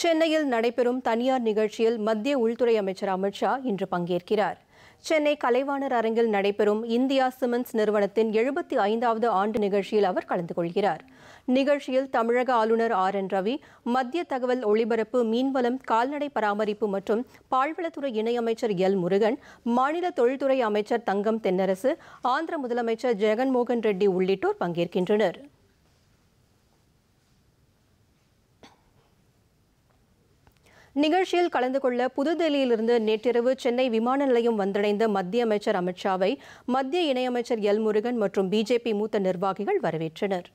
சென்னையில் நடைபெறும் தனியார் நிகழ்ச்சியில் மத்திய உள்துறை அமைச்சர் அமித்ஷா இன்று பங்கேற்கிறார் சென்னை கலைவாணர் அரங்கில் நடைபெறும் இந்தியா சிமெண்ட்ஸ் நிறுவனத்தின் எழுபத்தி ஐந்தாவது ஆண்டு நிகழ்ச்சியில் அவர் கலந்து கொள்கிறார் நிகழ்ச்சியில் தமிழக ஆளுநர் ஆர் என் ரவி மத்திய தகவல் ஒளிபரப்பு மீன்வளம் கால்நடை பராமரிப்பு மற்றும் பால்வளத்துறை இணையமைச்சர் எல் முருகன் மாநில தொழில்துறை அமைச்சர் தங்கம் தென்னரசு ஆந்திர முதலமைச்சர் ஜெகன்மோகன் ரெட்டி உள்ளிட்டோர் பங்கேற்கின்றனர் நிகழ்ச்சியில் கலந்து கொள்ள புதுதில்லியிலிருந்து நேற்றிரவு சென்னை விமான நிலையம் வந்தடைந்த மத்திய அமைச்சர் அமித்ஷாவை மத்திய இணையமைச்சர் எல் முருகன் மற்றும் பிஜேபி மூத்த நிர்வாகிகள் வரவேற்றனர்